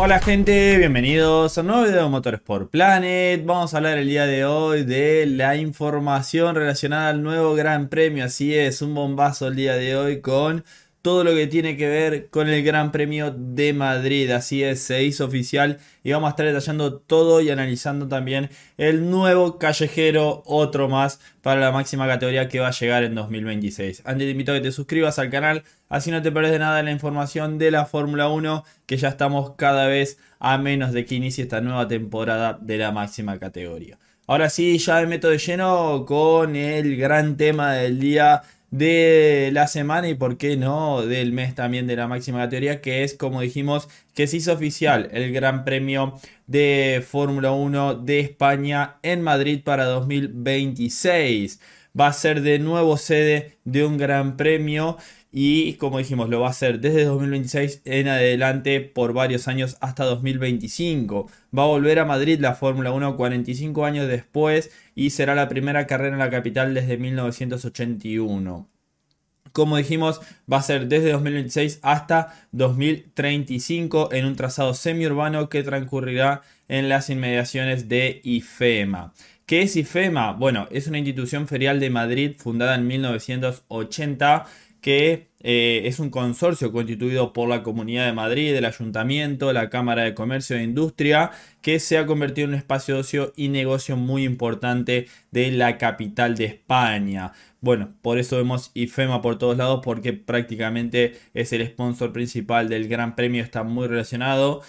Hola gente, bienvenidos a un nuevo video de Motorsport Planet. Vamos a hablar el día de hoy de la información relacionada al nuevo Gran Premio. Así es, un bombazo el día de hoy con todo lo que tiene que ver con el Gran Premio de Madrid. Así es, se hizo oficial y vamos a estar detallando todo y analizando también el nuevo callejero, otro más para la máxima categoría que va a llegar en 2026. Antes te invito a que te suscribas al canal, así no te perdés de nada la información de la Fórmula 1, que ya estamos cada vez a menos de que inicie esta nueva temporada de la máxima categoría. Ahora sí, ya me meto de lleno con el gran tema del día de la semana y por qué no del mes también de la máxima categoría, que es como dijimos que se hizo oficial el Gran Premio de Fórmula 1 de España en Madrid para 2026 va a ser de nuevo sede de un gran premio y como dijimos lo va a hacer desde 2026 en adelante por varios años hasta 2025. Va a volver a Madrid la Fórmula 1 45 años después y será la primera carrera en la capital desde 1981 como dijimos, va a ser desde 2026 hasta 2035 en un trazado semiurbano que transcurrirá en las inmediaciones de IFEMA. ¿Qué es IFEMA? Bueno, es una institución ferial de Madrid fundada en 1980 que eh, es un consorcio constituido por la Comunidad de Madrid, el Ayuntamiento, la Cámara de Comercio e Industria, que se ha convertido en un espacio de ocio y negocio muy importante de la capital de España. Bueno, por eso vemos IFEMA por todos lados porque prácticamente es el sponsor principal del Gran Premio, está muy relacionado.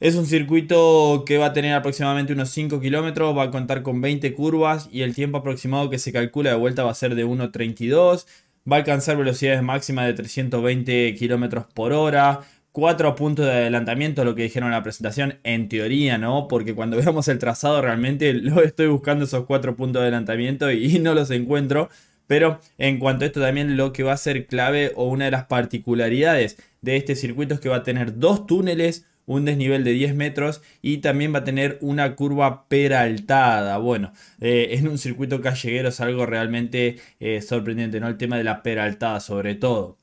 Es un circuito que va a tener aproximadamente unos 5 kilómetros, va a contar con 20 curvas y el tiempo aproximado que se calcula de vuelta va a ser de 1.32. Va a alcanzar velocidades máximas de 320 kilómetros por hora, 4 puntos de adelantamiento, lo que dijeron en la presentación, en teoría, ¿no? Porque cuando veamos el trazado realmente lo estoy buscando esos 4 puntos de adelantamiento y no los encuentro. Pero en cuanto a esto también lo que va a ser clave o una de las particularidades de este circuito es que va a tener dos túneles, un desnivel de 10 metros y también va a tener una curva peraltada. Bueno, eh, en un circuito calleguero es algo realmente eh, sorprendente, El tema de la peraltada sobre todo.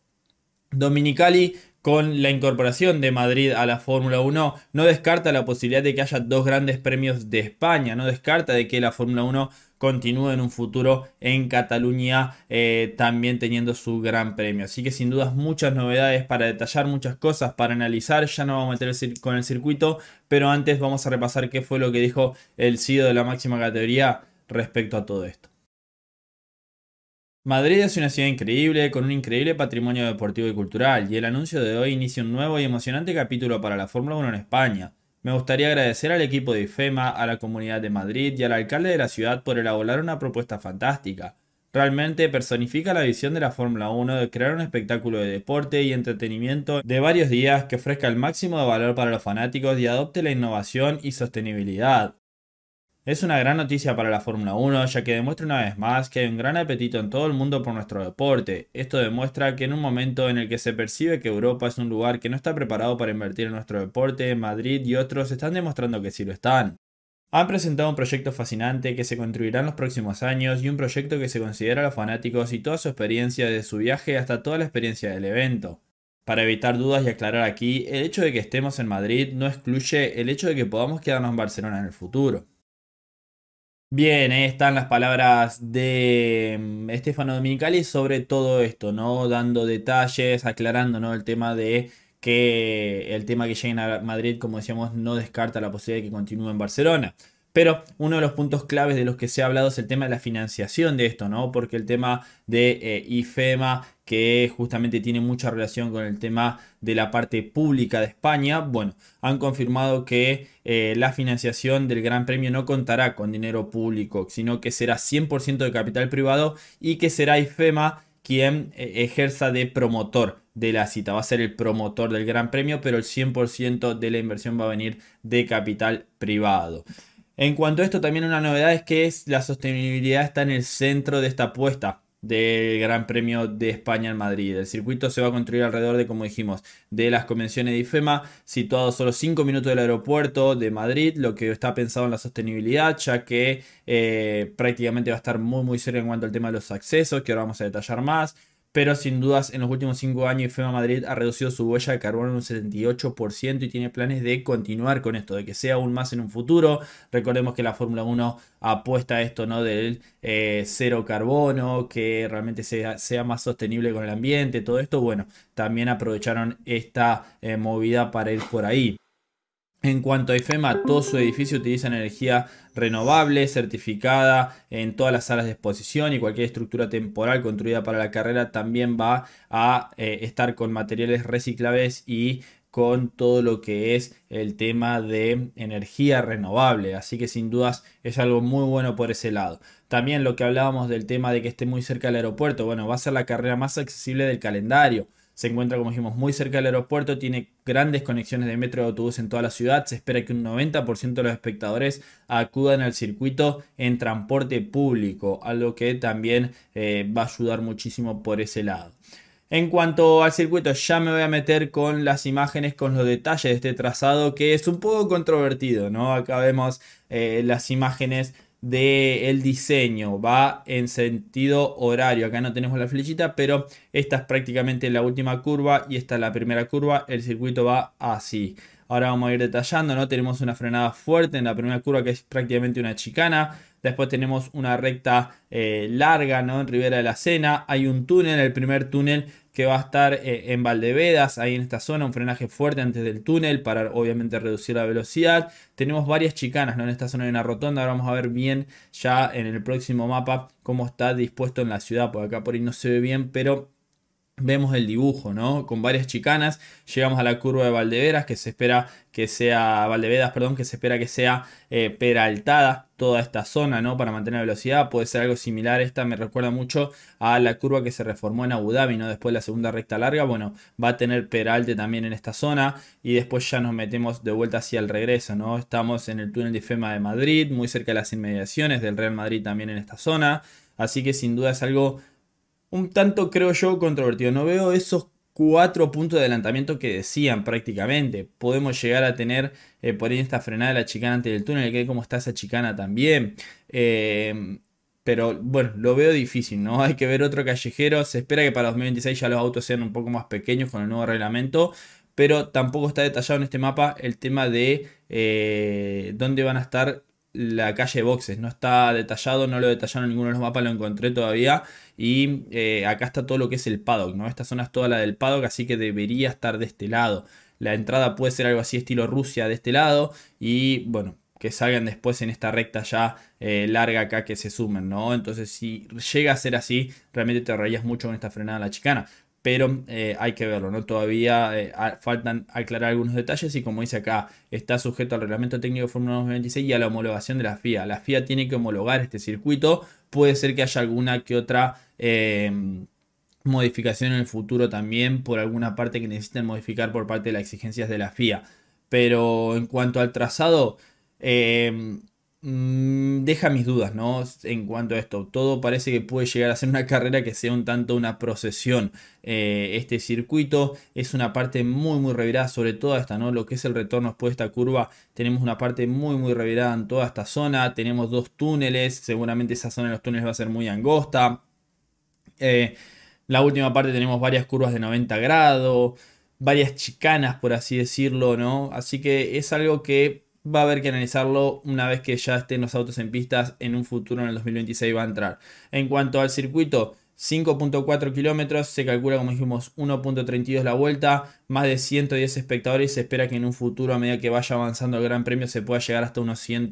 Dominicali con la incorporación de Madrid a la Fórmula 1, no descarta la posibilidad de que haya dos grandes premios de España, no descarta de que la Fórmula 1 continúe en un futuro en Cataluña eh, también teniendo su gran premio. Así que sin dudas muchas novedades para detallar, muchas cosas para analizar. Ya no vamos a meter con el circuito, pero antes vamos a repasar qué fue lo que dijo el CEO de la máxima categoría respecto a todo esto. Madrid es una ciudad increíble, con un increíble patrimonio deportivo y cultural, y el anuncio de hoy inicia un nuevo y emocionante capítulo para la Fórmula 1 en España. Me gustaría agradecer al equipo de IFEMA, a la comunidad de Madrid y al alcalde de la ciudad por elaborar una propuesta fantástica. Realmente personifica la visión de la Fórmula 1 de crear un espectáculo de deporte y entretenimiento de varios días que ofrezca el máximo de valor para los fanáticos y adopte la innovación y sostenibilidad. Es una gran noticia para la Fórmula 1, ya que demuestra una vez más que hay un gran apetito en todo el mundo por nuestro deporte. Esto demuestra que en un momento en el que se percibe que Europa es un lugar que no está preparado para invertir en nuestro deporte, Madrid y otros están demostrando que sí lo están. Han presentado un proyecto fascinante que se construirá en los próximos años y un proyecto que se considera a los fanáticos y toda su experiencia desde su viaje hasta toda la experiencia del evento. Para evitar dudas y aclarar aquí, el hecho de que estemos en Madrid no excluye el hecho de que podamos quedarnos en Barcelona en el futuro. Bien, ahí están las palabras de mm, Estefano Dominicali sobre todo esto, ¿no? Dando detalles, aclarando, ¿no? El tema de que el tema que lleguen a Madrid, como decíamos, no descarta la posibilidad de que continúe en Barcelona. Pero uno de los puntos claves de los que se ha hablado es el tema de la financiación de esto, ¿no? Porque el tema de eh, IFEMA, que justamente tiene mucha relación con el tema de la parte pública de España, bueno, han confirmado que eh, la financiación del Gran Premio no contará con dinero público, sino que será 100% de capital privado y que será IFEMA quien eh, ejerza de promotor de la cita. Va a ser el promotor del Gran Premio, pero el 100% de la inversión va a venir de capital privado. En cuanto a esto, también una novedad es que la sostenibilidad está en el centro de esta apuesta del Gran Premio de España en Madrid. El circuito se va a construir alrededor de, como dijimos, de las convenciones de IFEMA, situado solo 5 minutos del aeropuerto de Madrid, lo que está pensado en la sostenibilidad, ya que eh, prácticamente va a estar muy muy serio en cuanto al tema de los accesos, que ahora vamos a detallar más pero sin dudas en los últimos 5 años IFEMA Madrid ha reducido su huella de carbono en un 78% y tiene planes de continuar con esto, de que sea aún más en un futuro. Recordemos que la Fórmula 1 apuesta a esto ¿no? del eh, cero carbono, que realmente sea, más sostenible con el ambiente, todo esto. Bueno, también aprovecharon esta eh, movida para ir por ahí. En cuanto a IFEMA, todo su edificio utiliza energía renovable, certificada en todas las salas de exposición y cualquier estructura temporal construida para la carrera también va a eh, estar con materiales reciclables y con todo lo que es el tema de energía renovable. Así que sin dudas es algo muy bueno por ese lado. También lo que hablábamos del tema de que esté muy cerca del aeropuerto, bueno, va a ser la carrera más accesible del calendario. Se encuentra, como dijimos, muy cerca del aeropuerto, tiene grandes conexiones de metro y autobús en toda la ciudad. Se espera que un 90% de los espectadores acudan al circuito en transporte público, algo que también eh, va a ayudar muchísimo por ese lado. En cuanto al circuito, ya me voy a meter con las imágenes, con los detalles de este trazado que es un poco controvertido, ¿no? Acá vemos eh, las imágenes del diseño va en sentido horario. Acá no tenemos la flechita, pero esta es prácticamente la última curva y esta es la primera curva. El circuito va así. Ahora vamos a ir detallando, ¿no? Tenemos una frenada fuerte en la primera curva que es prácticamente una chicana. Después tenemos una recta eh, larga, ¿no? En Ribera de la Sena. Hay un túnel, el primer túnel que va a estar eh, en Valdevedas, ahí en esta zona, un frenaje fuerte antes del túnel para obviamente reducir la velocidad. Tenemos varias chicanas, ¿no? En esta zona hay una rotonda, ahora vamos a ver bien ya en el próximo mapa cómo está dispuesto en la ciudad, por acá por ahí no se ve bien, pero vemos el dibujo, ¿no? Con varias chicanas, llegamos a la curva de Valdeveras, que se espera que sea, Valdevedas, perdón, que se espera que sea eh, peraltada toda esta zona, ¿no? Para mantener la velocidad, puede ser algo similar, esta me recuerda mucho a la curva que se reformó en Abu Dhabi, ¿no? Después de la segunda recta larga, bueno, va a tener peralte también en esta zona y después ya nos metemos de vuelta hacia el regreso, ¿no? Estamos en el túnel de Fema de Madrid, muy cerca de las inmediaciones del Real Madrid también en esta zona, así que sin duda es algo un tanto, creo yo, controvertido. No veo esos cuatro puntos de adelantamiento que decían prácticamente. Podemos llegar a tener eh, por ahí esta frenada de la chicana ante el túnel, que como está esa chicana también. Eh, pero bueno, lo veo difícil, ¿no? Hay que ver otro callejero. Se espera que para 2026 ya los autos sean un poco más pequeños con el nuevo reglamento. Pero tampoco está detallado en este mapa el tema de eh, dónde van a estar la calle de boxes. No está detallado, no lo detallaron ninguno de los mapas, lo encontré todavía. Y eh, acá está todo lo que es el paddock, ¿no? Esta zona es toda la del paddock, así que debería estar de este lado. La entrada puede ser algo así estilo Rusia de este lado. Y bueno, que salgan después en esta recta ya eh, larga acá que se sumen, ¿no? Entonces si llega a ser así, realmente te rayas mucho con esta frenada a la chicana pero eh, hay que verlo, ¿no? Todavía eh, faltan aclarar algunos detalles y como dice acá, está sujeto al reglamento técnico de Fórmula 2026 y a la homologación de la FIA. La FIA tiene que homologar este circuito, puede ser que haya alguna que otra... Eh, modificación en el futuro también por alguna parte que necesiten modificar por parte de las exigencias de la FIA. Pero en cuanto al trazado, Mm, deja mis dudas, ¿no? En cuanto a esto, todo parece que puede llegar a ser una carrera que sea un tanto una procesión. Eh, este circuito es una parte muy, muy revirada, sobre todo esta, ¿no? Lo que es el retorno después de esta curva, tenemos una parte muy, muy revirada en toda esta zona. Tenemos dos túneles, seguramente esa zona de los túneles va a ser muy angosta. Eh, la última parte tenemos varias curvas de 90 grados, varias chicanas, por así decirlo, ¿no? Así que es algo que va a haber que analizarlo una vez que ya estén los autos en pistas en un futuro en el 2026 va a entrar. En cuanto al circuito, 5.4 kilómetros, se calcula como dijimos 1.32 la vuelta, más de 110 espectadores, se espera que en un futuro a medida que vaya avanzando el Gran Premio se pueda llegar hasta unos 100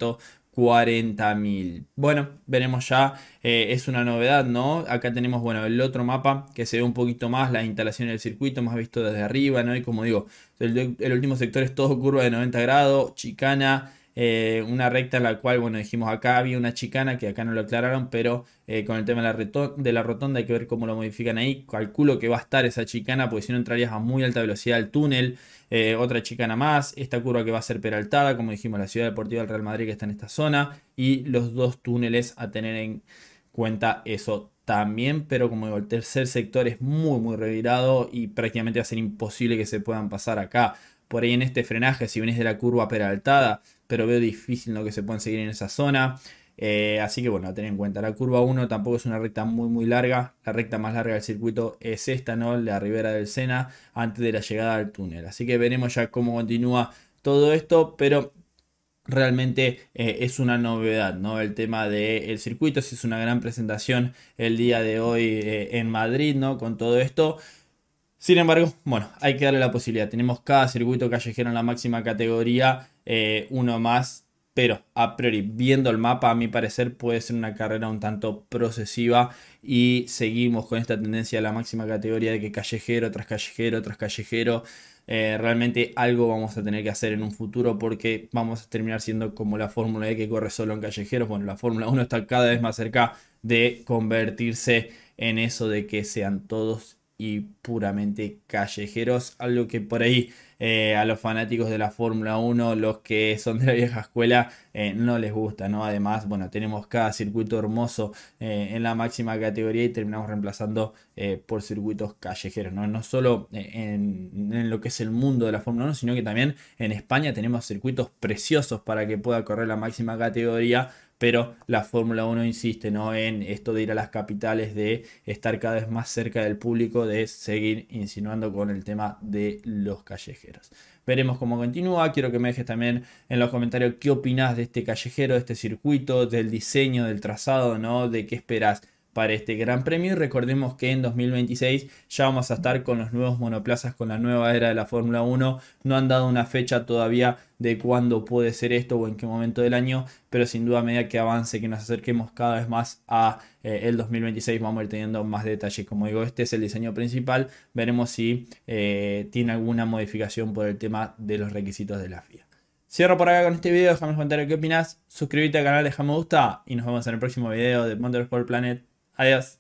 40.000. Bueno, veremos ya, eh, es una novedad, ¿no? Acá tenemos, bueno, el otro mapa que se ve un poquito más, la instalación del circuito, más visto desde arriba, ¿no? Y como digo, el, último sector es todo curva de 90 grados, chicana, eh, una recta en la cual, bueno, dijimos acá había una chicana que acá no lo aclararon, pero eh, con el tema de la, de la rotonda hay que ver cómo lo modifican ahí. Calculo que va a estar esa chicana, porque si no entrarías a muy alta velocidad al túnel. Eh, otra chicana más, esta curva que va a ser peraltada, como dijimos, la Ciudad Deportiva del Real Madrid que está en esta zona, y los dos túneles a tener en cuenta eso también, pero como digo, el tercer sector es muy, muy revirado y prácticamente va a ser imposible que se puedan pasar acá. Por ahí en este frenaje, si venís de la curva peraltada, pero veo difícil lo que se puedan seguir en esa zona. Eh, así que bueno, a tener en cuenta, la curva 1 tampoco es una recta muy muy larga, la recta más larga del circuito es esta, ¿no? La ribera del Sena, antes de la llegada al túnel. Así que veremos ya cómo continúa todo esto, pero realmente eh, es una novedad, ¿no? El tema del circuito, si es una gran presentación el día de hoy eh, en Madrid, ¿no? Con todo esto. Sin embargo, bueno, hay que darle la posibilidad. Tenemos cada circuito callejero en la máxima categoría, uno más pero a priori viendo el mapa a mi parecer puede ser una carrera un tanto procesiva y seguimos con esta tendencia a la máxima categoría de que callejero tras callejero tras callejero eh, realmente algo vamos a tener que hacer en un futuro porque vamos a terminar siendo como la Fórmula E que corre solo en callejeros. Bueno, la Fórmula 1 está cada vez más cerca de convertirse en eso de que sean todos y puramente callejeros, algo que por ahí eh, a los fanáticos de la Fórmula 1, los que son de la vieja escuela, eh, no les gusta, ¿no? Además, bueno, tenemos cada circuito hermoso eh, en la máxima categoría y terminamos reemplazando por circuitos callejeros, ¿no? No solo en, en, lo que es el mundo de la Fórmula 1, sino que también en España tenemos circuitos preciosos para que pueda correr la máxima categoría, pero la Fórmula 1 insiste ¿no? en esto de ir a las capitales, de estar cada vez más cerca del público, de seguir insinuando con el tema de los callejeros. Veremos cómo continúa. Quiero que me dejes también en los comentarios qué opinas de este callejero, de este circuito, del diseño, del trazado, ¿no? De qué esperas para este Gran Premio. Y recordemos que en 2026 ya vamos a estar con los nuevos monoplazas, con la nueva era de la Fórmula 1. No han dado una fecha todavía de cuándo puede ser esto o en qué momento del año, pero sin duda a medida que avance, que nos acerquemos cada vez más a eh, el 2026, vamos a ir teniendo más detalles. Como digo, este es el diseño principal. Veremos si eh, tiene alguna modificación por el tema de los requisitos de la FIA. Cierro por acá con este video, déjame un qué opinas, suscríbete al canal, déjame gusta y nos vemos en el próximo video de Motorsport Planet. Adiós.